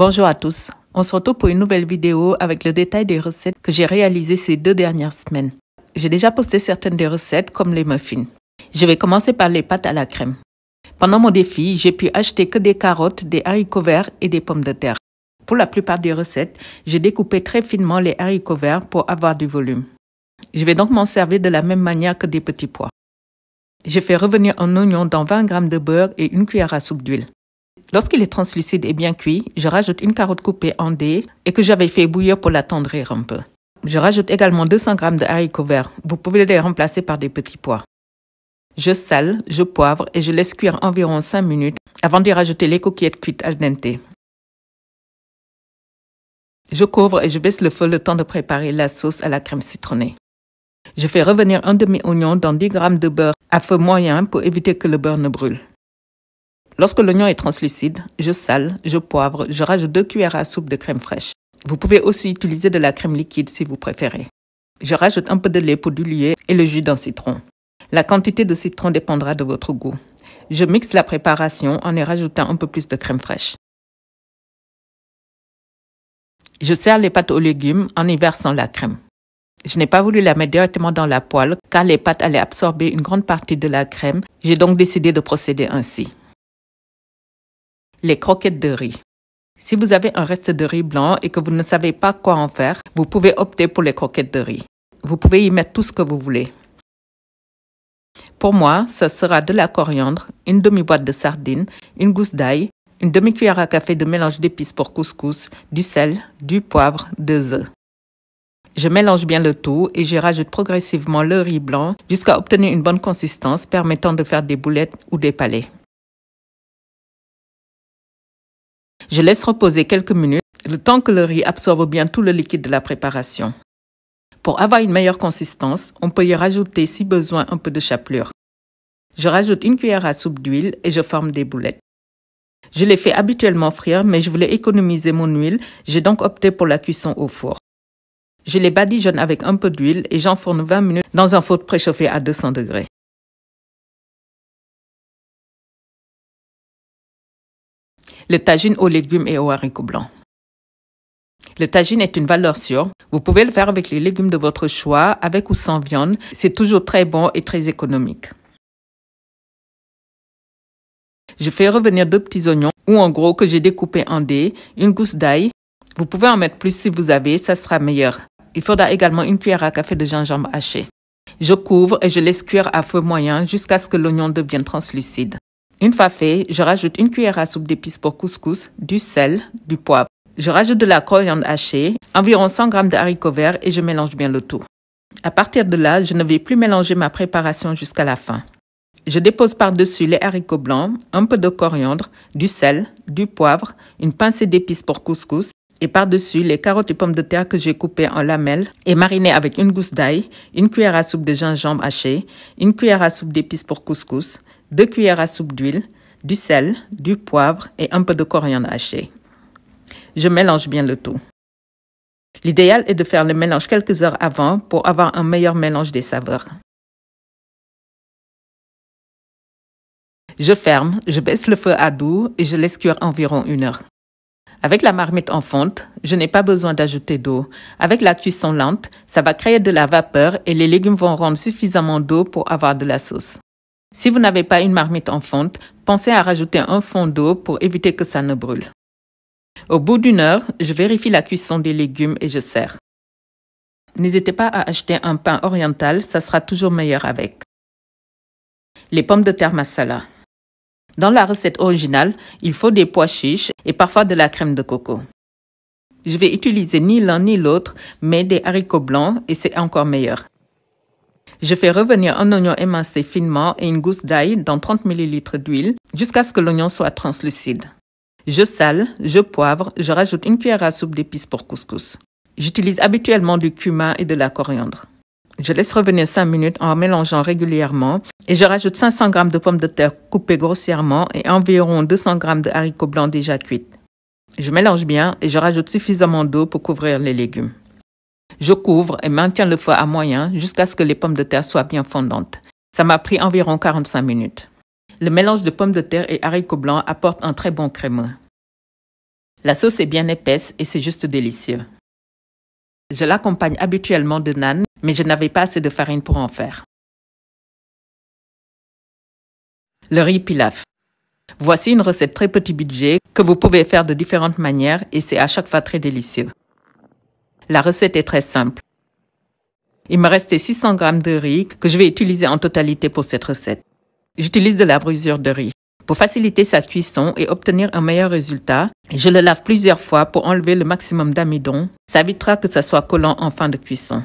Bonjour à tous. On se retrouve pour une nouvelle vidéo avec le détail des recettes que j'ai réalisées ces deux dernières semaines. J'ai déjà posté certaines des recettes comme les muffins. Je vais commencer par les pâtes à la crème. Pendant mon défi, j'ai pu acheter que des carottes, des haricots verts et des pommes de terre. Pour la plupart des recettes, j'ai découpé très finement les haricots verts pour avoir du volume. Je vais donc m'en servir de la même manière que des petits pois. Je fais revenir un oignon dans 20 g de beurre et une cuillère à soupe d'huile. Lorsqu'il est translucide et bien cuit, je rajoute une carotte coupée en dés et que j'avais fait bouillir pour l'attendrir un peu. Je rajoute également 200 g de haricots verts. Vous pouvez les remplacer par des petits pois. Je sale, je poivre et je laisse cuire environ 5 minutes avant d'y rajouter les coquillettes cuites al dente. Je couvre et je baisse le feu le temps de préparer la sauce à la crème citronnée. Je fais revenir un demi-oignon dans 10 g de beurre à feu moyen pour éviter que le beurre ne brûle. Lorsque l'oignon est translucide, je sale, je poivre, je rajoute deux cuillères à soupe de crème fraîche. Vous pouvez aussi utiliser de la crème liquide si vous préférez. Je rajoute un peu de lait pour diluer et le jus d'un citron. La quantité de citron dépendra de votre goût. Je mixe la préparation en y rajoutant un peu plus de crème fraîche. Je sers les pâtes aux légumes en y versant la crème. Je n'ai pas voulu la mettre directement dans la poêle car les pâtes allaient absorber une grande partie de la crème. J'ai donc décidé de procéder ainsi les croquettes de riz. Si vous avez un reste de riz blanc et que vous ne savez pas quoi en faire, vous pouvez opter pour les croquettes de riz. Vous pouvez y mettre tout ce que vous voulez. Pour moi, ce sera de la coriandre, une demi-boîte de sardines, une gousse d'ail, une demi-cuillère à café de mélange d'épices pour couscous, du sel, du poivre, deux œufs. Je mélange bien le tout et je rajoute progressivement le riz blanc jusqu'à obtenir une bonne consistance permettant de faire des boulettes ou des palets. Je laisse reposer quelques minutes, le temps que le riz absorbe bien tout le liquide de la préparation. Pour avoir une meilleure consistance, on peut y rajouter si besoin un peu de chapelure. Je rajoute une cuillère à soupe d'huile et je forme des boulettes. Je les fais habituellement frire, mais je voulais économiser mon huile, j'ai donc opté pour la cuisson au four. Je les badigeonne avec un peu d'huile et j'enfourne 20 minutes dans un four préchauffé à 200 degrés. le tagine aux légumes et aux haricots blancs. Le tagine est une valeur sûre. Vous pouvez le faire avec les légumes de votre choix, avec ou sans viande. C'est toujours très bon et très économique. Je fais revenir deux petits oignons ou en gros que j'ai découpé en dés, une gousse d'ail. Vous pouvez en mettre plus si vous avez, ça sera meilleur. Il faudra également une cuillère à café de gingembre haché. Je couvre et je laisse cuire à feu moyen jusqu'à ce que l'oignon devienne translucide. Une fois fait, je rajoute une cuillère à soupe d'épices pour couscous, du sel, du poivre. Je rajoute de la coriandre hachée, environ 100 g de haricots verts et je mélange bien le tout. À partir de là, je ne vais plus mélanger ma préparation jusqu'à la fin. Je dépose par-dessus les haricots blancs, un peu de coriandre, du sel, du poivre, une pincée d'épices pour couscous et par-dessus les carottes et pommes de terre que j'ai coupées en lamelles et marinées avec une gousse d'ail, une cuillère à soupe de gingembre haché, une cuillère à soupe d'épices pour couscous, 2 cuillères à soupe d'huile, du sel, du poivre et un peu de coriandre haché. Je mélange bien le tout. L'idéal est de faire le mélange quelques heures avant pour avoir un meilleur mélange des saveurs. Je ferme, je baisse le feu à doux et je laisse cuire environ une heure. Avec la marmite en fonte, je n'ai pas besoin d'ajouter d'eau. Avec la cuisson lente, ça va créer de la vapeur et les légumes vont rendre suffisamment d'eau pour avoir de la sauce. Si vous n'avez pas une marmite en fonte, pensez à rajouter un fond d'eau pour éviter que ça ne brûle. Au bout d'une heure, je vérifie la cuisson des légumes et je sers. N'hésitez pas à acheter un pain oriental, ça sera toujours meilleur avec. Les pommes de terre masala. Dans la recette originale, il faut des pois chiches et parfois de la crème de coco. Je vais utiliser ni l'un ni l'autre, mais des haricots blancs et c'est encore meilleur. Je fais revenir un oignon émincé finement et une gousse d'ail dans 30 ml d'huile jusqu'à ce que l'oignon soit translucide. Je sale, je poivre, je rajoute une cuillère à soupe d'épices pour couscous. J'utilise habituellement du cumin et de la coriandre. Je laisse revenir 5 minutes en mélangeant régulièrement et je rajoute 500 g de pommes de terre coupées grossièrement et environ 200 g de haricots blancs déjà cuits. Je mélange bien et je rajoute suffisamment d'eau pour couvrir les légumes. Je couvre et maintiens le feu à moyen jusqu'à ce que les pommes de terre soient bien fondantes. Ça m'a pris environ 45 minutes. Le mélange de pommes de terre et haricots blancs apporte un très bon crémeux. La sauce est bien épaisse et c'est juste délicieux. Je l'accompagne habituellement de nan, mais je n'avais pas assez de farine pour en faire. Le riz pilaf. Voici une recette très petit budget que vous pouvez faire de différentes manières et c'est à chaque fois très délicieux. La recette est très simple. Il me restait 600 g de riz que je vais utiliser en totalité pour cette recette. J'utilise de la brusure de riz. Pour faciliter sa cuisson et obtenir un meilleur résultat, je le lave plusieurs fois pour enlever le maximum d'amidon. Ça évitera que ça soit collant en fin de cuisson.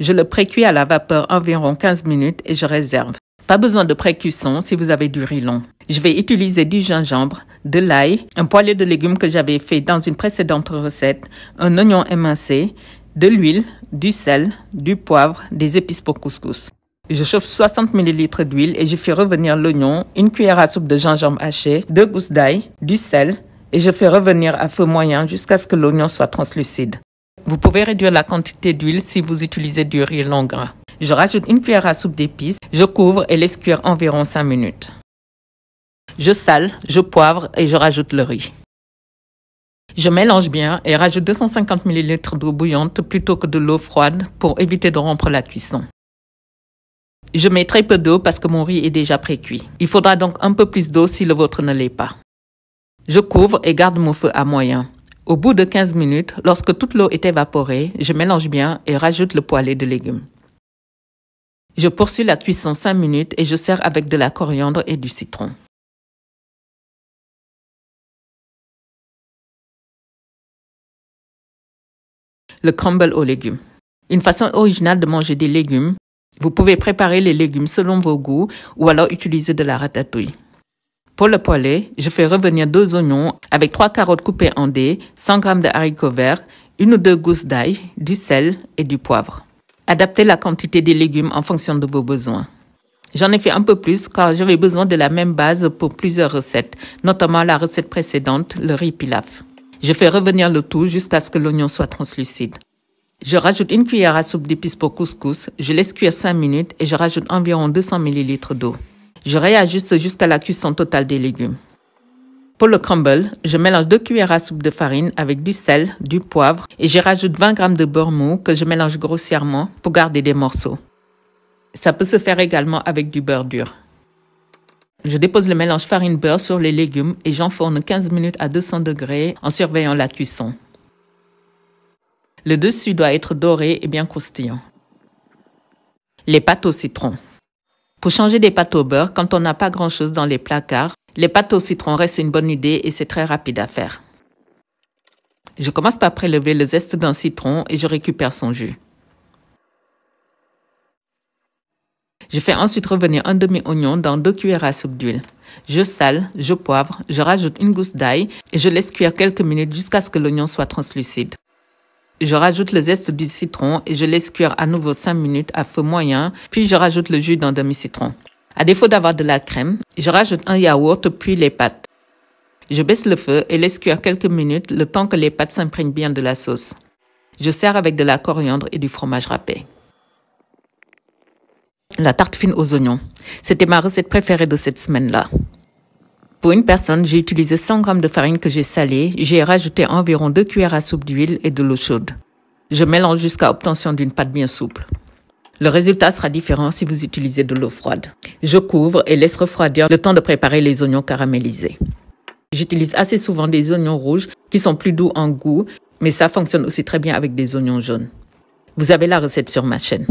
Je le précuis à la vapeur environ 15 minutes et je réserve. Pas besoin de précuisson si vous avez du riz long. Je vais utiliser du gingembre, de l'ail, un poêlé de légumes que j'avais fait dans une précédente recette, un oignon émincé, de l'huile, du sel, du poivre, des épices pour couscous. Je chauffe 60 ml d'huile et je fais revenir l'oignon, une cuillère à soupe de gingembre haché, deux gousses d'ail, du sel et je fais revenir à feu moyen jusqu'à ce que l'oignon soit translucide. Vous pouvez réduire la quantité d'huile si vous utilisez du riz long gras. Je rajoute une cuillère à soupe d'épices, je couvre et laisse cuire environ 5 minutes. Je sale, je poivre et je rajoute le riz. Je mélange bien et rajoute 250 ml d'eau bouillante plutôt que de l'eau froide pour éviter de rompre la cuisson. Je mets très peu d'eau parce que mon riz est déjà précuit. Il faudra donc un peu plus d'eau si le vôtre ne l'est pas. Je couvre et garde mon feu à moyen. Au bout de 15 minutes, lorsque toute l'eau est évaporée, je mélange bien et rajoute le poêlé de légumes. Je poursuis la cuisson 5 minutes et je sers avec de la coriandre et du citron. le crumble aux légumes. Une façon originale de manger des légumes, vous pouvez préparer les légumes selon vos goûts ou alors utiliser de la ratatouille. Pour le poulet, je fais revenir deux oignons avec trois carottes coupées en dés, 100 g de haricots verts, une ou deux gousses d'ail, du sel et du poivre. Adaptez la quantité des légumes en fonction de vos besoins. J'en ai fait un peu plus car j'avais besoin de la même base pour plusieurs recettes, notamment la recette précédente, le riz pilaf. Je fais revenir le tout jusqu'à ce que l'oignon soit translucide. Je rajoute une cuillère à soupe d'épices pour couscous, je laisse cuire 5 minutes et je rajoute environ 200 ml d'eau. Je réajuste jusqu'à la cuisson totale des légumes. Pour le crumble, je mélange 2 cuillères à soupe de farine avec du sel, du poivre et je rajoute 20 g de beurre mou que je mélange grossièrement pour garder des morceaux. Ça peut se faire également avec du beurre dur. Je dépose le mélange farine-beurre sur les légumes et j'enfourne 15 minutes à 200 degrés en surveillant la cuisson. Le dessus doit être doré et bien croustillant. Les pâtes au citron. Pour changer des pâtes au beurre, quand on n'a pas grand-chose dans les placards, les pâtes au citron restent une bonne idée et c'est très rapide à faire. Je commence par prélever le zeste d'un citron et je récupère son jus. Je fais ensuite revenir un demi-oignon dans deux cuillères à soupe d'huile. Je sale, je poivre, je rajoute une gousse d'ail et je laisse cuire quelques minutes jusqu'à ce que l'oignon soit translucide. Je rajoute le zeste du citron et je laisse cuire à nouveau 5 minutes à feu moyen, puis je rajoute le jus d'un demi-citron. À défaut d'avoir de la crème, je rajoute un yaourt puis les pâtes. Je baisse le feu et laisse cuire quelques minutes le temps que les pâtes s'imprègnent bien de la sauce. Je sers avec de la coriandre et du fromage râpé la tarte fine aux oignons. C'était ma recette préférée de cette semaine-là. Pour une personne, j'ai utilisé 100 g de farine que j'ai salée, j'ai rajouté environ 2 cuillères à soupe d'huile et de l'eau chaude. Je mélange jusqu'à obtention d'une pâte bien souple. Le résultat sera différent si vous utilisez de l'eau froide. Je couvre et laisse refroidir le temps de préparer les oignons caramélisés. J'utilise assez souvent des oignons rouges qui sont plus doux en goût, mais ça fonctionne aussi très bien avec des oignons jaunes. Vous avez la recette sur ma chaîne.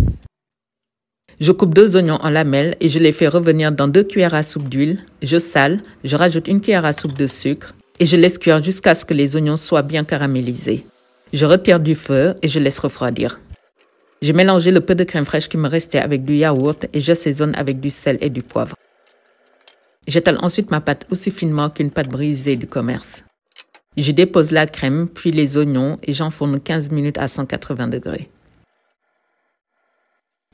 Je coupe deux oignons en lamelles et je les fais revenir dans deux cuillères à soupe d'huile. Je sale, je rajoute une cuillère à soupe de sucre et je laisse cuire jusqu'à ce que les oignons soient bien caramélisés. Je retire du feu et je laisse refroidir. J'ai mélangé le peu de crème fraîche qui me restait avec du yaourt et je saisonne avec du sel et du poivre. J'étale ensuite ma pâte aussi finement qu'une pâte brisée du commerce. Je dépose la crème, puis les oignons et j'enfourne 15 minutes à 180 degrés.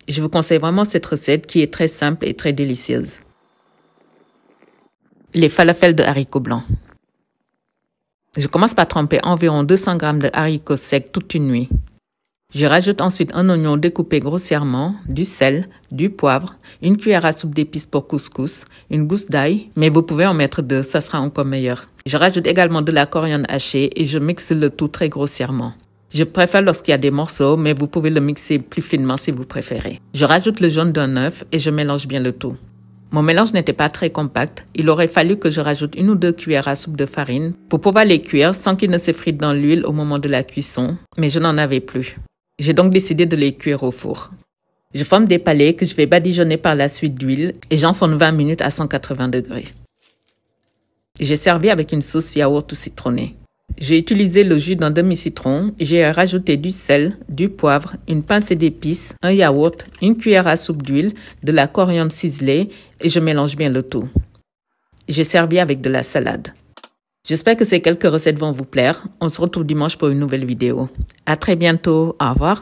Je vous conseille vraiment cette recette qui est très simple et très délicieuse. Les falafels de haricots blancs. Je commence par tremper environ 200 g de haricots secs toute une nuit. Je rajoute ensuite un oignon découpé grossièrement, du sel, du poivre, une cuillère à soupe d'épices pour couscous, une gousse d'ail, mais vous pouvez en mettre deux, ça sera encore meilleur. Je rajoute également de la coriandre hachée et je mixe le tout très grossièrement. Je préfère lorsqu'il y a des morceaux, mais vous pouvez le mixer plus finement si vous préférez. Je rajoute le jaune d'un œuf et je mélange bien le tout. Mon mélange n'était pas très compact, il aurait fallu que je rajoute une ou deux cuillères à soupe de farine pour pouvoir les cuire sans qu'ils ne s'effritent dans l'huile au moment de la cuisson, mais je n'en avais plus. J'ai donc décidé de les cuire au four. Je forme des palets que je vais badigeonner par la suite d'huile et j'en fais 20 minutes à 180 degrés. J'ai servi avec une sauce yaourt ou citronnée. J'ai utilisé le jus d'un demi-citron, j'ai rajouté du sel, du poivre, une pincée d'épices, un yaourt, une cuillère à soupe d'huile, de la coriandre ciselée et je mélange bien le tout. J'ai servi avec de la salade. J'espère que ces quelques recettes vont vous plaire. On se retrouve dimanche pour une nouvelle vidéo. À très bientôt. Au revoir.